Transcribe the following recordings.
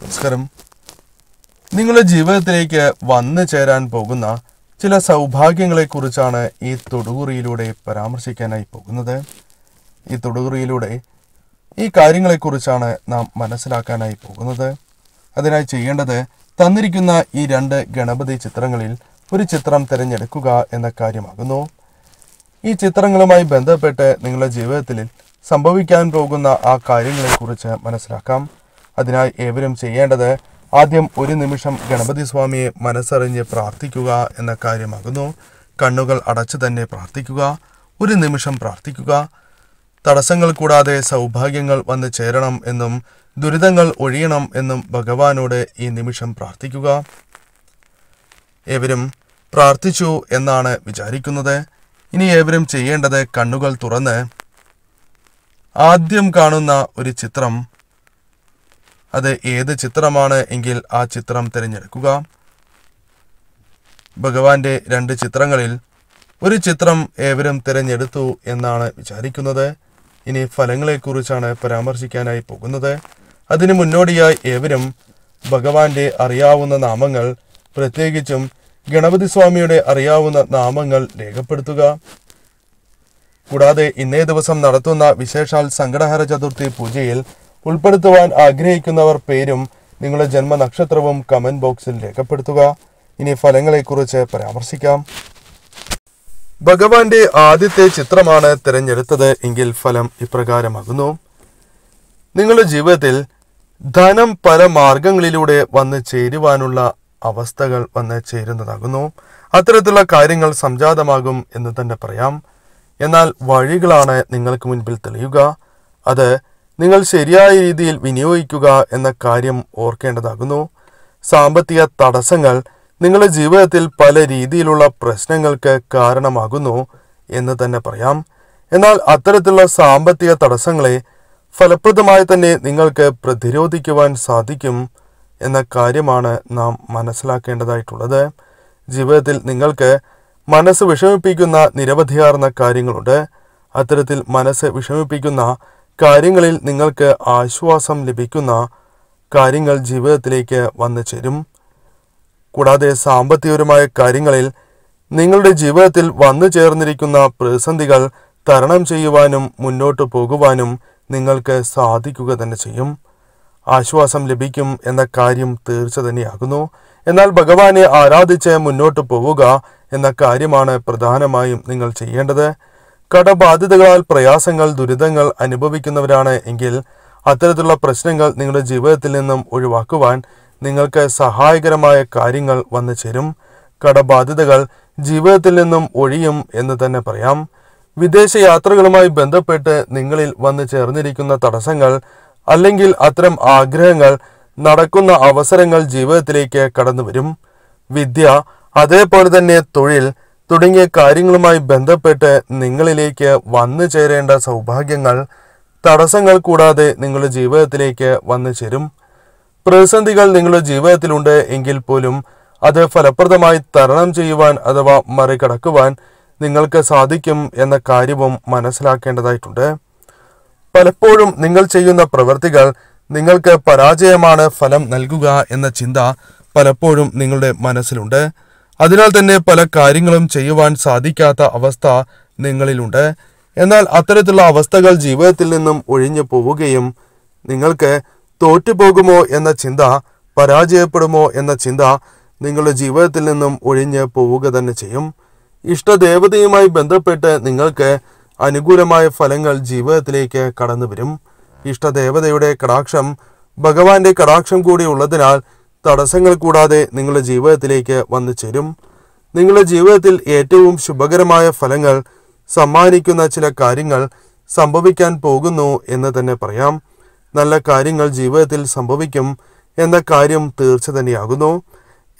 നമസ്കാരം നിങ്ങളുടെ ജീവിതത്തിലേക്ക് വന്നു ചേരാൻ പോകുന്ന ചില സൗഭാഗ്യങ്ങളെക്കുറിച്ചാണ് ഈ തൊടുകുറിയിലൂടെ പരാമർശിക്കാനായി പോകുന്നത് ഈ തൊടുകുറിയിലൂടെ ഈ കാര്യങ്ങളെക്കുറിച്ചാണ് നാം മനസ്സിലാക്കാനായി പോകുന്നത് അതിനായി ചെയ്യേണ്ടത് തന്നിരിക്കുന്ന ഈ രണ്ട് ഗണപതി ചിത്രങ്ങളിൽ ഒരു ചിത്രം തിരഞ്ഞെടുക്കുക എന്ന കാര്യമാകുന്നു ഈ ചിത്രങ്ങളുമായി ബന്ധപ്പെട്ട് നിങ്ങളുടെ ജീവിതത്തിൽ സംഭവിക്കാൻ പോകുന്ന ആ കാര്യങ്ങളെക്കുറിച്ച് മനസ്സിലാക്കാം അതിനാൽ ഏവരും ചെയ്യേണ്ടത് ആദ്യം ഒരു നിമിഷം ഗണപതി സ്വാമിയെ മനസ്സറിഞ്ഞ് പ്രാർത്ഥിക്കുക എന്ന കാര്യമാകുന്നു കണ്ണുകൾ അടച്ചു തന്നെ പ്രാർത്ഥിക്കുക ഒരു നിമിഷം പ്രാർത്ഥിക്കുക തടസ്സങ്ങൾ കൂടാതെ സൗഭാഗ്യങ്ങൾ വന്നു ചേരണം എന്നും ദുരിതങ്ങൾ ഒഴിയണം എന്നും ഭഗവാനോട് ഈ നിമിഷം പ്രാർത്ഥിക്കുക ഏവരും പ്രാർത്ഥിച്ചു എന്നാണ് വിചാരിക്കുന്നത് ഇനി ഏവരും ചെയ്യേണ്ടത് കണ്ണുകൾ തുറന്ന് ആദ്യം കാണുന്ന ഒരു ചിത്രം അത് ഏത് ചിത്രമാണ് എങ്കിൽ ആ ചിത്രം തിരഞ്ഞെടുക്കുക ഭഗവാന്റെ രണ്ട് ചിത്രങ്ങളിൽ ഒരു ചിത്രം ഏവരും തിരഞ്ഞെടുത്തു എന്നാണ് വിചാരിക്കുന്നത് ഇനി ഫലങ്ങളെക്കുറിച്ചാണ് പരാമർശിക്കാനായി പോകുന്നത് അതിനു മുന്നോടിയായി ഏവരും ഭഗവാന്റെ അറിയാവുന്ന നാമങ്ങൾ പ്രത്യേകിച്ചും ഗണപതി സ്വാമിയുടെ അറിയാവുന്ന നാമങ്ങൾ രേഖപ്പെടുത്തുക കൂടാതെ ഇന്നേ ദിവസം നടത്തുന്ന വിശേഷാൽ സങ്കടഹര ചതുർത്ഥി പൂജയിൽ ഉൾപ്പെടുത്തുവാൻ ആഗ്രഹിക്കുന്നവർ പേരും നിങ്ങളുടെ ജന്മനക്ഷത്രവും കമന്റ് ബോക്സിൽ രേഖപ്പെടുത്തുക ഇനി ഫലങ്ങളെക്കുറിച്ച് പരാമർശിക്കാം ഭഗവാന്റെ ആദ്യത്തെ ചിത്രമാണ് തിരഞ്ഞെടുത്തത് എങ്കിൽ ഫലം ഇപ്രകാരമാകുന്നു നിങ്ങളുടെ ജീവിതത്തിൽ ധനം പല മാർഗങ്ങളിലൂടെ വന്ന് ചേരുവാനുള്ള അവസ്ഥകൾ വന്ന് ചേരുന്നതാകുന്നു അത്തരത്തിലുള്ള കാര്യങ്ങൾ സംജാതമാകും എന്ന് തന്നെ പറയാം എന്നാൽ വഴികളാണ് നിങ്ങൾക്ക് മുൻപിൽ തെളിയുക അത് നിങ്ങൾ ശരിയായ രീതിയിൽ വിനിയോഗിക്കുക എന്ന കാര്യം ഓർക്കേണ്ടതാകുന്നു സാമ്പത്തിക തടസ്സങ്ങൾ നിങ്ങളുടെ ജീവിതത്തിൽ പല രീതിയിലുള്ള പ്രശ്നങ്ങൾക്ക് കാരണമാകുന്നു എന്ന് തന്നെ പറയാം എന്നാൽ അത്തരത്തിലുള്ള സാമ്പത്തിക തടസ്സങ്ങളെ ഫലപ്രദമായി തന്നെ നിങ്ങൾക്ക് പ്രതിരോധിക്കുവാൻ സാധിക്കും എന്ന കാര്യമാണ് നാം മനസ്സിലാക്കേണ്ടതായിട്ടുള്ളത് ജീവിതത്തിൽ നിങ്ങൾക്ക് മനസ്സ് വിഷമിപ്പിക്കുന്ന നിരവധിയാർന്ന കാര്യങ്ങളുണ്ട് അത്തരത്തിൽ മനസ്സ് വിഷമിപ്പിക്കുന്ന കാര്യങ്ങളിൽ നിങ്ങൾക്ക് ആശ്വാസം ലഭിക്കുന്ന കാര്യങ്ങൾ ജീവിതത്തിലേക്ക് വന്നു ചേരും കൂടാതെ സാമ്പത്തികപരമായ കാര്യങ്ങളിൽ നിങ്ങളുടെ ജീവിതത്തിൽ വന്നു ചേർന്നിരിക്കുന്ന പ്രതിസന്ധികൾ തരണം ചെയ്യുവാനും മുന്നോട്ട് പോകുവാനും നിങ്ങൾക്ക് സാധിക്കുക തന്നെ ചെയ്യും ആശ്വാസം ലഭിക്കും എന്ന കാര്യം തീർച്ച തന്നെയാകുന്നു എന്നാൽ ഭഗവാനെ ആരാധിച്ച് മുന്നോട്ട് പോവുക എന്ന കാര്യമാണ് പ്രധാനമായും നിങ്ങൾ ചെയ്യേണ്ടത് കടബാധ്യതകളാൽ പ്രയാസങ്ങൾ ദുരിതങ്ങൾ അനുഭവിക്കുന്നവരാണ് എങ്കിൽ അത്തരത്തിലുള്ള പ്രശ്നങ്ങൾ നിങ്ങളുടെ ജീവിതത്തിൽ നിന്നും ഒഴിവാക്കുവാൻ നിങ്ങൾക്ക് സഹായകരമായ കാര്യങ്ങൾ വന്നു ചേരും കടബാധ്യതകൾ ജീവിതത്തിൽ നിന്നും ഒഴിയും എന്ന് തന്നെ പറയാം വിദേശ യാത്രകളുമായി ബന്ധപ്പെട്ട് നിങ്ങളിൽ വന്നു ചേർന്നിരിക്കുന്ന തടസ്സങ്ങൾ അല്ലെങ്കിൽ അത്തരം ആഗ്രഹങ്ങൾ നടക്കുന്ന അവസരങ്ങൾ ജീവിതത്തിലേക്ക് കടന്നു വരും വിദ്യ അതേപോലെ തന്നെ തൊഴിൽ തുടങ്ങിയ കാര്യങ്ങളുമായി ബന്ധപ്പെട്ട് നിങ്ങളിലേക്ക് വന്നു ചേരേണ്ട സൗഭാഗ്യങ്ങൾ തടസ്സങ്ങൾ കൂടാതെ നിങ്ങളുടെ ജീവിതത്തിലേക്ക് വന്നു ചേരും പ്രതിസന്ധികൾ നിങ്ങളുടെ ജീവിതത്തിലുണ്ട് എങ്കിൽ പോലും അത് ഫലപ്രദമായി തരണം ചെയ്യുവാൻ അഥവാ മറികടക്കുവാൻ നിങ്ങൾക്ക് സാധിക്കും എന്ന കാര്യവും മനസ്സിലാക്കേണ്ടതായിട്ടുണ്ട് പലപ്പോഴും നിങ്ങൾ ചെയ്യുന്ന പ്രവൃത്തികൾ നിങ്ങൾക്ക് പരാജയമാണ് ഫലം നൽകുക എന്ന ചിന്ത പലപ്പോഴും നിങ്ങളുടെ മനസ്സിലുണ്ട് അതിനാൽ തന്നെ പല കാര്യങ്ങളും ചെയ്യുവാൻ സാധിക്കാത്ത അവസ്ഥ നിങ്ങളിലുണ്ട് എന്നാൽ അത്തരത്തിലുള്ള അവസ്ഥകൾ ജീവിതത്തിൽ നിന്നും ഒഴിഞ്ഞു പോവുകയും നിങ്ങൾക്ക് തോറ്റുപോകുമോ എന്ന ചിന്ത പരാജയപ്പെടുമോ എന്ന ചിന്ത നിങ്ങളുടെ ജീവിതത്തിൽ നിന്നും ഒഴിഞ്ഞ് പോവുക തന്നെ ചെയ്യും ഇഷ്ടദേവതയുമായി ബന്ധപ്പെട്ട് നിങ്ങൾക്ക് അനുകൂലമായ ഫലങ്ങൾ ജീവിതത്തിലേക്ക് കടന്നു വരും ഇഷ്ടദേവതയുടെ കടാക്ഷം ഭഗവാന്റെ കടാക്ഷം കൂടി ഉള്ളതിനാൽ തടസ്സങ്ങൾ കൂടാതെ നിങ്ങളുടെ ജീവിതത്തിലേക്ക് വന്നു ചേരും നിങ്ങളുടെ ജീവിതത്തിൽ ഏറ്റവും ശുഭകരമായ ഫലങ്ങൾ സമ്മാനിക്കുന്ന ചില കാര്യങ്ങൾ സംഭവിക്കാൻ പോകുന്നു എന്ന് തന്നെ പറയാം നല്ല കാര്യങ്ങൾ ജീവിതത്തിൽ സംഭവിക്കും എന്ന കാര്യം തീർച്ച തന്നെയാകുന്നു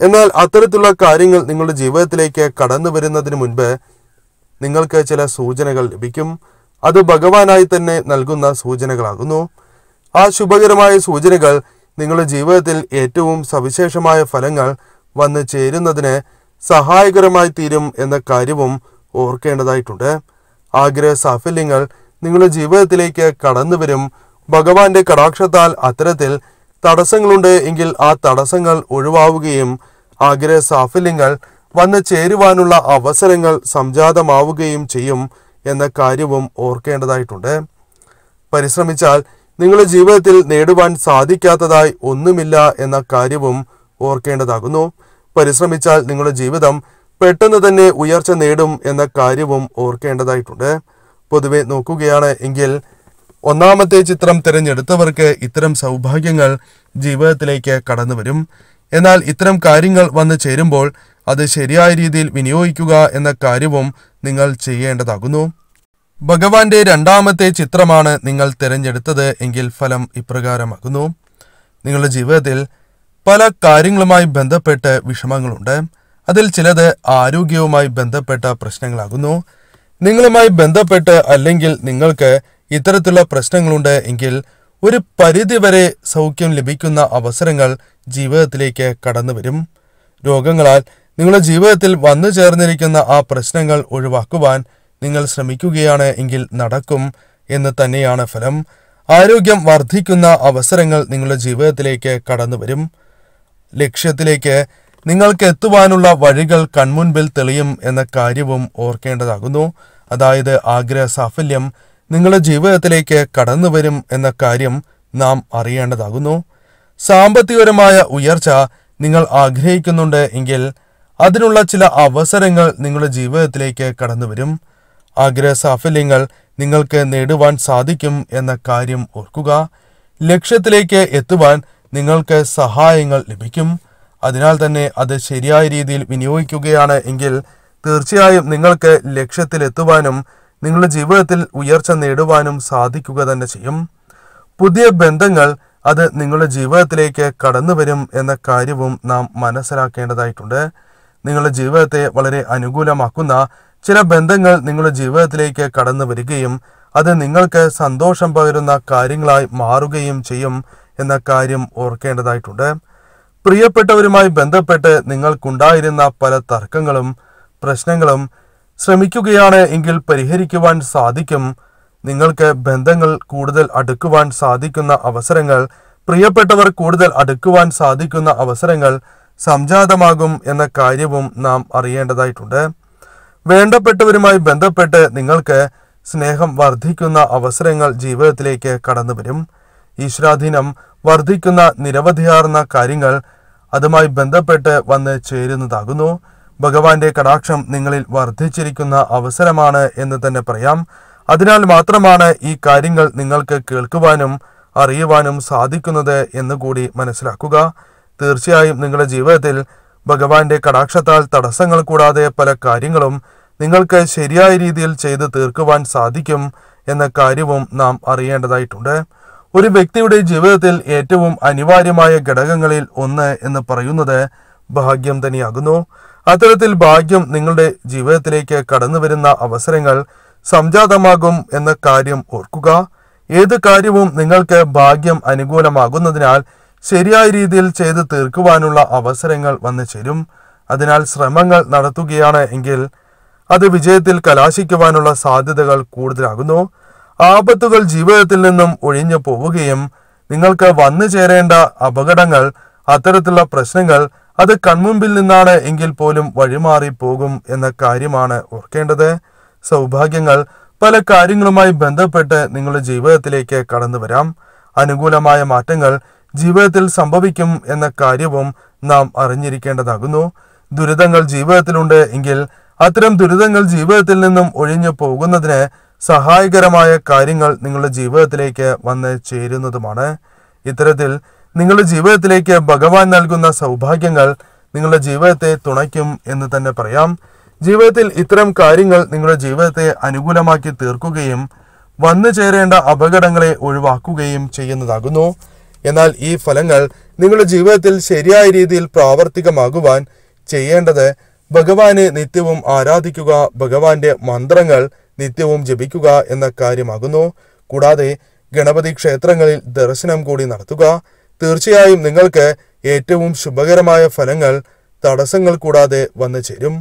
എന്നാൽ അത്തരത്തിലുള്ള കാര്യങ്ങൾ നിങ്ങളുടെ ജീവിതത്തിലേക്ക് കടന്നു വരുന്നതിന് മുൻപ് നിങ്ങൾക്ക് ചില സൂചനകൾ ലഭിക്കും അത് ഭഗവാനായി തന്നെ നൽകുന്ന സൂചനകളാകുന്നു ആ ശുഭകരമായ സൂചനകൾ നിങ്ങളുടെ ജീവിതത്തിൽ ഏറ്റവും സവിശേഷമായ ഫലങ്ങൾ വന്നു ചേരുന്നതിന് സഹായകരമായി തീരും എന്ന കാര്യവും ഓർക്കേണ്ടതായിട്ടുണ്ട് ആഗ്രഹ സാഫല്യങ്ങൾ നിങ്ങളുടെ ജീവിതത്തിലേക്ക് കടന്നു വരും ഭഗവാന്റെ കടാക്ഷത്താൽ അത്തരത്തിൽ തടസ്സങ്ങളുണ്ട് എങ്കിൽ ആ തടസ്സങ്ങൾ ഒഴിവാവുകയും ആഗ്രഹ സാഫല്യങ്ങൾ വന്നു ചേരുവാനുള്ള അവസരങ്ങൾ സംജാതമാവുകയും ചെയ്യും എന്ന കാര്യവും ഓർക്കേണ്ടതായിട്ടുണ്ട് പരിശ്രമിച്ചാൽ നിങ്ങളുടെ ജീവിതത്തിൽ നേടുവാൻ സാധിക്കാത്തതായി ഒന്നുമില്ല എന്ന കാര്യവും ഓർക്കേണ്ടതാകുന്നു പരിശ്രമിച്ചാൽ നിങ്ങളുടെ ജീവിതം പെട്ടെന്ന് തന്നെ ഉയർച്ച നേടും എന്ന കാര്യവും ഓർക്കേണ്ടതായിട്ടുണ്ട് പൊതുവെ നോക്കുകയാണ് എങ്കിൽ ഒന്നാമത്തെ ചിത്രം തിരഞ്ഞെടുത്തവർക്ക് ഇത്തരം സൗഭാഗ്യങ്ങൾ ജീവിതത്തിലേക്ക് കടന്നു വരും എന്നാൽ ഇത്തരം കാര്യങ്ങൾ വന്നു ചേരുമ്പോൾ അത് ശരിയായ രീതിയിൽ വിനിയോഗിക്കുക എന്ന കാര്യവും നിങ്ങൾ ചെയ്യേണ്ടതാകുന്നു ഭഗവാന്റെ രണ്ടാമത്തെ ചിത്രമാണ് നിങ്ങൾ തിരഞ്ഞെടുത്തത് എങ്കിൽ ഫലം ഇപ്രകാരമാകുന്നു നിങ്ങളുടെ ജീവിതത്തിൽ പല കാര്യങ്ങളുമായി ബന്ധപ്പെട്ട് വിഷമങ്ങളുണ്ട് അതിൽ ചിലത് ആരോഗ്യവുമായി ബന്ധപ്പെട്ട പ്രശ്നങ്ങളാകുന്നു നിങ്ങളുമായി ബന്ധപ്പെട്ട് അല്ലെങ്കിൽ നിങ്ങൾക്ക് ഇത്തരത്തിലുള്ള പ്രശ്നങ്ങളുണ്ട് എങ്കിൽ ഒരു പരിധിവരെ സൗഖ്യം ലഭിക്കുന്ന അവസരങ്ങൾ ജീവിതത്തിലേക്ക് കടന്നു വരും രോഗങ്ങളാൽ നിങ്ങളുടെ ജീവിതത്തിൽ വന്നു ചേർന്നിരിക്കുന്ന ആ പ്രശ്നങ്ങൾ ഒഴിവാക്കുവാൻ നിങ്ങൾ ശ്രമിക്കുകയാണ് എങ്കിൽ നടക്കും എന്ന് തന്നെയാണ് ഫലം ആരോഗ്യം വർദ്ധിക്കുന്ന അവസരങ്ങൾ നിങ്ങളുടെ ജീവിതത്തിലേക്ക് കടന്നു വരും ലക്ഷ്യത്തിലേക്ക് നിങ്ങൾക്ക് എത്തുവാനുള്ള വഴികൾ കൺമുൻപിൽ തെളിയും എന്ന കാര്യവും ഓർക്കേണ്ടതാകുന്നു അതായത് ആഗ്രഹ സാഫല്യം നിങ്ങളുടെ ജീവിതത്തിലേക്ക് കടന്നു വരും എന്ന കാര്യം നാം അറിയേണ്ടതാകുന്നു സാമ്പത്തികപരമായ ഉയർച്ച നിങ്ങൾ ആഗ്രഹിക്കുന്നുണ്ട് എങ്കിൽ അതിനുള്ള ചില അവസരങ്ങൾ നിങ്ങളുടെ ജീവിതത്തിലേക്ക് കടന്നു വരും ആഗ്രഹ നിങ്ങൾക്ക് നേടുവാൻ സാധിക്കും എന്ന കാര്യം ഓർക്കുക ലക്ഷ്യത്തിലേക്ക് എത്തുവാൻ നിങ്ങൾക്ക് സഹായങ്ങൾ ലഭിക്കും അതിനാൽ തന്നെ അത് ശരിയായ രീതിയിൽ വിനിയോഗിക്കുകയാണ് എങ്കിൽ തീർച്ചയായും നിങ്ങൾക്ക് ലക്ഷ്യത്തിലെത്തുവാനും നിങ്ങളുടെ ജീവിതത്തിൽ ഉയർച്ച നേടുവാനും സാധിക്കുക തന്നെ ചെയ്യും പുതിയ ബന്ധങ്ങൾ അത് നിങ്ങളുടെ ജീവിതത്തിലേക്ക് കടന്നു വരും എന്ന കാര്യവും നാം മനസ്സിലാക്കേണ്ടതായിട്ടുണ്ട് നിങ്ങളുടെ ജീവിതത്തെ വളരെ അനുകൂലമാക്കുന്ന ചില ബന്ധങ്ങൾ നിങ്ങളുടെ ജീവിതത്തിലേക്ക് കടന്നു വരികയും അത് നിങ്ങൾക്ക് സന്തോഷം പകരുന്ന കാര്യങ്ങളായി മാറുകയും ചെയ്യും എന്ന കാര്യം ഓർക്കേണ്ടതായിട്ടുണ്ട് പ്രിയപ്പെട്ടവരുമായി ബന്ധപ്പെട്ട് നിങ്ങൾക്കുണ്ടായിരുന്ന പല തർക്കങ്ങളും പ്രശ്നങ്ങളും ശ്രമിക്കുകയാണ് എങ്കിൽ പരിഹരിക്കുവാൻ സാധിക്കും നിങ്ങൾക്ക് ബന്ധങ്ങൾ കൂടുതൽ അടുക്കുവാൻ സാധിക്കുന്ന അവസരങ്ങൾ പ്രിയപ്പെട്ടവർ കൂടുതൽ അടുക്കുവാൻ സാധിക്കുന്ന അവസരങ്ങൾ സംജാതമാകും എന്ന കാര്യവും നാം അറിയേണ്ടതായിട്ടുണ്ട് വേണ്ടപ്പെട്ടവരുമായി ബന്ധപ്പെട്ട് നിങ്ങൾക്ക് സ്നേഹം വർദ്ധിക്കുന്ന അവസരങ്ങൾ ജീവിതത്തിലേക്ക് കടന്നു വരും ഈശ്വരാധീനം വർദ്ധിക്കുന്ന നിരവധിയാർന്ന കാര്യങ്ങൾ അതുമായി ബന്ധപ്പെട്ട് വന്ന് ചേരുന്നതാകുന്നു ഭഗവാന്റെ കടാക്ഷം നിങ്ങളിൽ വർദ്ധിച്ചിരിക്കുന്ന അവസരമാണ് എന്ന് തന്നെ പറയാം അതിനാൽ മാത്രമാണ് ഈ കാര്യങ്ങൾ നിങ്ങൾക്ക് കേൾക്കുവാനും അറിയുവാനും സാധിക്കുന്നത് എന്ന് കൂടി മനസ്സിലാക്കുക തീർച്ചയായും നിങ്ങളുടെ ജീവിതത്തിൽ ഭഗവാന്റെ കടാക്ഷത്താൽ തടസ്സങ്ങൾ കൂടാതെ പല കാര്യങ്ങളും നിങ്ങൾക്ക് ശരിയായ രീതിയിൽ ചെയ്ത് തീർക്കുവാൻ സാധിക്കും എന്ന കാര്യവും നാം അറിയേണ്ടതായിട്ടുണ്ട് ഒരു വ്യക്തിയുടെ ജീവിതത്തിൽ ഏറ്റവും അനിവാര്യമായ ഘടകങ്ങളിൽ ഒന്ന് എന്ന് പറയുന്നത് ഭാഗ്യം തന്നെയാകുന്നു അത്തരത്തിൽ ഭാഗ്യം നിങ്ങളുടെ ജീവിതത്തിലേക്ക് കടന്നു വരുന്ന അവസരങ്ങൾ സംജാതമാകും എന്ന കാര്യം ഓർക്കുക ഏത് കാര്യവും നിങ്ങൾക്ക് ഭാഗ്യം അനുകൂലമാകുന്നതിനാൽ ശരിയായ രീതിയിൽ ചെയ്തു തീർക്കുവാനുള്ള അവസരങ്ങൾ വന്നു ചേരും അതിനാൽ ശ്രമങ്ങൾ നടത്തുകയാണ് എങ്കിൽ അത് വിജയത്തിൽ കലാശിക്കുവാനുള്ള സാധ്യതകൾ കൂടുതലാകുന്നു ആപത്തുകൾ ജീവിതത്തിൽ നിന്നും ഒഴിഞ്ഞു പോവുകയും നിങ്ങൾക്ക് വന്നു ചേരേണ്ട അപകടങ്ങൾ അത്തരത്തിലുള്ള പ്രശ്നങ്ങൾ അത് കൺമുമ്പിൽ നിന്നാണ് എങ്കിൽ പോലും വഴിമാറി പോകും എന്ന കാര്യമാണ് ഓർക്കേണ്ടത് സൗഭാഗ്യങ്ങൾ പല കാര്യങ്ങളുമായി ബന്ധപ്പെട്ട് നിങ്ങളുടെ ജീവിതത്തിലേക്ക് കടന്നു വരാം അനുകൂലമായ മാറ്റങ്ങൾ ജീവിതത്തിൽ സംഭവിക്കും എന്ന കാര്യവും നാം അറിഞ്ഞിരിക്കേണ്ടതാകുന്നു ദുരിതങ്ങൾ ജീവിതത്തിലുണ്ട് എങ്കിൽ അത്തരം ദുരിതങ്ങൾ ജീവിതത്തിൽ നിന്നും ഒഴിഞ്ഞു പോകുന്നതിന് സഹായകരമായ കാര്യങ്ങൾ നിങ്ങളുടെ ജീവിതത്തിലേക്ക് വന്ന് ചേരുന്നതുമാണ് ഇത്തരത്തിൽ നിങ്ങളുടെ ജീവിതത്തിലേക്ക് ഭഗവാൻ നൽകുന്ന സൗഭാഗ്യങ്ങൾ നിങ്ങളുടെ ജീവിതത്തെ തുണയ്ക്കും എന്ന് തന്നെ പറയാം ജീവിതത്തിൽ ഇത്തരം കാര്യങ്ങൾ നിങ്ങളുടെ ജീവിതത്തെ അനുകൂലമാക്കി തീർക്കുകയും വന്നു ചേരേണ്ട അപകടങ്ങളെ ഒഴിവാക്കുകയും ചെയ്യുന്നതാകുന്നു എന്നാൽ ഈ ഫലങ്ങൾ നിങ്ങളുടെ ജീവിതത്തിൽ ശരിയായ രീതിയിൽ പ്രാവർത്തികമാകുവാൻ ചെയ്യേണ്ടത് ഭഗവാനെ നിത്യവും ആരാധിക്കുക ഭഗവാന്റെ മന്ത്രങ്ങൾ നിത്യവും ജപിക്കുക എന്ന കാര്യമാകുന്നു കൂടാതെ ഗണപതി ക്ഷേത്രങ്ങളിൽ ദർശനം കൂടി നടത്തുക തീർച്ചയായും നിങ്ങൾക്ക് ഏറ്റവും ശുഭകരമായ ഫലങ്ങൾ തടസ്സങ്ങൾ കൂടാതെ വന്നു ചേരും